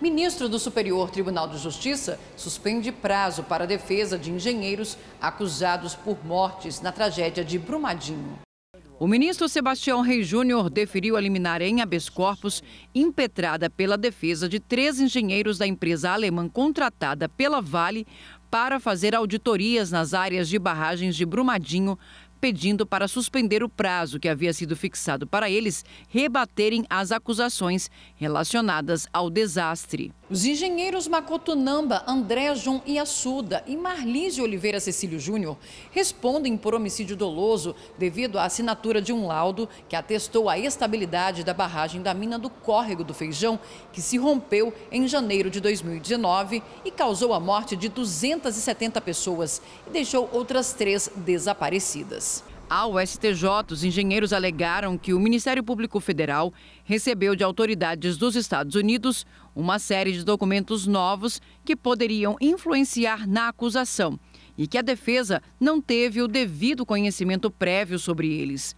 Ministro do Superior Tribunal de Justiça suspende prazo para a defesa de engenheiros acusados por mortes na tragédia de Brumadinho. O ministro Sebastião Rei Júnior deferiu a liminar em habeas corpus impetrada pela defesa de três engenheiros da empresa alemã contratada pela Vale para fazer auditorias nas áreas de barragens de Brumadinho pedindo para suspender o prazo que havia sido fixado para eles rebaterem as acusações relacionadas ao desastre. Os engenheiros Macotunamba, André John Iassuda e Marlise Oliveira Cecílio Júnior respondem por homicídio doloso devido à assinatura de um laudo que atestou a estabilidade da barragem da mina do Córrego do Feijão, que se rompeu em janeiro de 2019 e causou a morte de 270 pessoas e deixou outras três desaparecidas. Ao STJ, os engenheiros alegaram que o Ministério Público Federal recebeu de autoridades dos Estados Unidos uma série de documentos novos que poderiam influenciar na acusação e que a defesa não teve o devido conhecimento prévio sobre eles.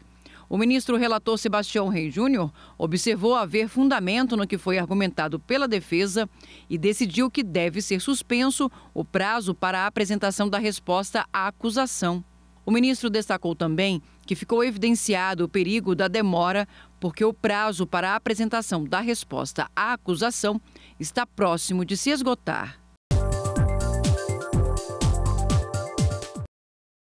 O ministro relator Sebastião Rei Júnior observou haver fundamento no que foi argumentado pela defesa e decidiu que deve ser suspenso o prazo para a apresentação da resposta à acusação. O ministro destacou também que ficou evidenciado o perigo da demora, porque o prazo para a apresentação da resposta à acusação está próximo de se esgotar.